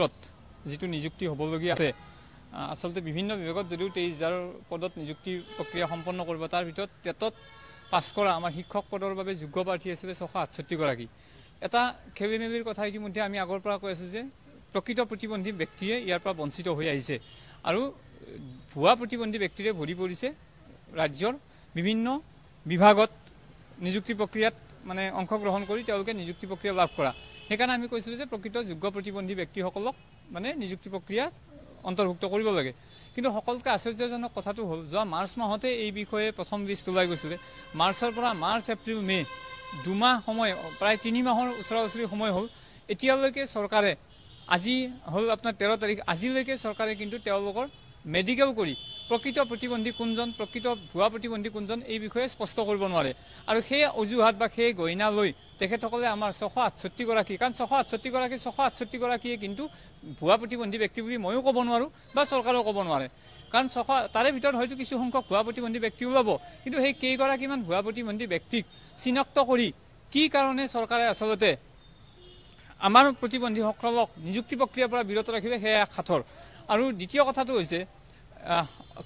ক্ষেত্ৰত যিটো নিযুক্তি হ'বলগীয়া আছে আচলতে বিভিন্ন বিভাগত যদিও তেইছ হাজাৰ পদত নিযুক্তি প্ৰক্ৰিয়া সম্পন্ন কৰিব তাৰ ভিতৰত টেটত পাছ কৰা আমাৰ শিক্ষক পদৰ বাবে যোগ্য প্ৰাৰ্থী আছিলে ছশ আঠষষ্ঠিগৰাকী এটা খেবি মেবিৰ কথা ইতিমধ্যে আমি আগৰ পৰা কৈ আছোঁ যে প্ৰকৃত প্ৰতিবন্ধী ব্যক্তিয়ে ইয়াৰ পৰা বঞ্চিত হৈ আহিছে আৰু ভুৱা প্ৰতিবন্ধী ব্যক্তিৰে ভৰি পৰিছে ৰাজ্যৰ বিভিন্ন বিভাগত নিযুক্তি প্ৰক্ৰিয়াত মানে অংশগ্ৰহণ কৰি তেওঁলোকে নিযুক্তি প্ৰক্ৰিয়া লাভ কৰা সেইকাৰণে আমি কৈছোঁ যে প্ৰকৃত যোগ্য প্ৰতিবন্ধী ব্যক্তিসকলক মানে নিযুক্তি প্ৰক্ৰিয়াত অন্তৰ্ভুক্ত কৰিব লাগে কিন্তু সকলোতকৈ আশ্চৰ্যজনক কথাটো হ'ল যোৱা মাৰ্চ মাহতে এই বিষয়ে প্ৰথম বিষ ওলাই গৈছিলে মাৰ্চৰ পৰা মাৰ্চ এপ্ৰিল মে' দুমাহ সময় প্ৰায় তিনিমাহৰ ওচৰা ওচৰি সময় হ'ল এতিয়ালৈকে চৰকাৰে আজি হ'ল আপোনাৰ তেৰ তাৰিখ আজিলৈকে চৰকাৰে কিন্তু তেওঁলোকৰ মেডিকেল কৰি প্ৰকৃত প্ৰতিবন্ধী কোনজন প্ৰকৃত ভুৱা প্ৰতিবন্ধী কোনজন এই বিষয়ে স্পষ্ট কৰিব নোৱাৰে আৰু সেই অজুহাত বা সেই গইনা লৈ তেখেতসকলে আমাৰ ছশ আঠষষ্ঠিগৰাকী কাৰণ ছশ আঠষষ্ঠিগৰাকী ছশ আঠষষ্ঠিগৰাকীয়ে কিন্তু ভুৱা প্ৰতিবন্ধী ব্যক্তি বুলি ময়ো ক'ব নোৱাৰোঁ বা চৰকাৰেও ক'ব নোৱাৰে কাৰণ ছশ তাৰে ভিতৰত হয়তো কিছু সংখ্যক ভুৱা প্ৰতিবন্ধী ব্যক্তিও পাব কিন্তু সেই কেইগৰাকীমান ভুৱা প্ৰতিবন্ধী ব্যক্তিক চিনাক্ত কৰি কি কাৰণে চৰকাৰে আচলতে আমাৰ প্ৰতিবন্ধীসকলক নিযুক্তি প্ৰক্ৰিয়াৰ পৰা বিৰত ৰাখিলে সেয়া সাঁথৰ আৰু দ্বিতীয় কথাটো হৈছে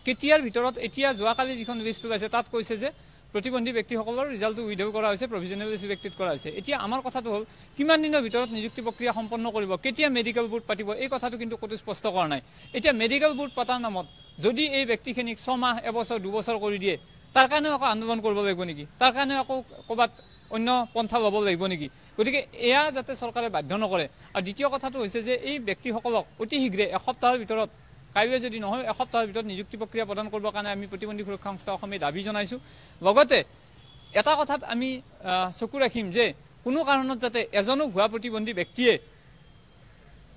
কেতিয়াৰ ভিতৰত এতিয়া যোৱাকালি যিখন ৱেষ্ট আছে তাত কৈছে যে প্ৰতিবন্ধী ব্যক্তিসকলৰ ৰিজাল্টটো উইড্ৰ' কৰা হৈছে প্ৰভিজনেল ব্যক্তিত কৰা হৈছে এতিয়া আমাৰ কথাটো হ'ল কিমান দিনৰ ভিতৰত নিযুক্তি প্ৰক্ৰিয়া সম্পন্ন কৰিব কেতিয়া মেডিকেল বোৰ্ড পাতিব এই কথাটো কিন্তু ক'তো স্পষ্ট কৰা নাই এতিয়া মেডিকেল বোৰ্ড পতাৰ নামত যদি এই ব্যক্তিখিনিক ছমাহ এবছৰ দুবছৰ কৰি দিয়ে তাৰ কাৰণেও আকৌ আন্দোলন কৰিব লাগিব নেকি তাৰ কাৰণেও আকৌ ক'ৰবাত অন্য পন্থা ল'ব লাগিব নেকি গতিকে এয়া যাতে চৰকাৰে বাধ্য নকৰে আৰু দ্বিতীয় কথাটো হৈছে যে এই ব্যক্তিসকলক অতি শীঘ্ৰে এসপ্তাহৰ ভিতৰত কাইলৈ যদি নহয় এসপ্তাহৰ ভিতৰত নিযুক্তি প্ৰক্ৰিয়া প্ৰদান কৰিবৰ কাৰণে আমি প্ৰতিবন্ধী সুৰক্ষা সংস্থা অসমে দাবী জনাইছোঁ লগতে এটা কথাত আমি চকু ৰাখিম যে কোনো কাৰণত যাতে এজনো ভুৱা প্ৰতিবন্ধী ব্যক্তিয়ে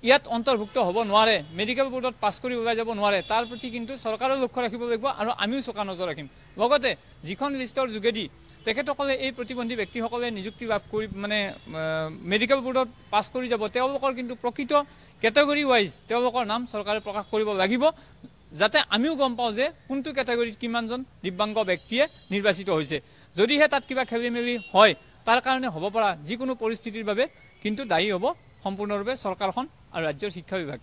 ইয়াত অন্তৰ্ভুক্ত হ'ব নোৱাৰে মেডিকেল বোৰ্ডত পাছ কৰি ওলাই যাব নোৱাৰে তাৰ প্ৰতি কিন্তু চৰকাৰেও লক্ষ্য ৰাখিব লাগিব আৰু আমিও চোকা নজৰ ৰাখিম লগতে যিখন লিষ্টৰ যোগেদি তেখেতসকলে এই প্ৰতিবন্ধী ব্যক্তিসকলে নিযুক্তি লাভ কৰি মানে মেডিকেল বোৰ্ডত পাছ কৰি যাব তেওঁলোকৰ কিন্তু প্ৰকৃত কেটাগৰী ৱাইজ তেওঁলোকৰ নাম চৰকাৰে প্ৰকাশ কৰিব লাগিব যাতে আমিও গম পাওঁ যে কোনটো কেটাগৰীত কিমানজন দিব্যাংগ ব্যক্তিয়ে নিৰ্বাচিত হৈছে যদিহে তাত কিবা খেলি মেলি হয় তাৰ কাৰণে হ'ব পৰা যিকোনো পৰিস্থিতিৰ বাবে কিন্তু দায়ী হ'ব সম্পূৰ্ণৰূপে চৰকাৰখন আৰু ৰাজ্যৰ শিক্ষা বিভাগ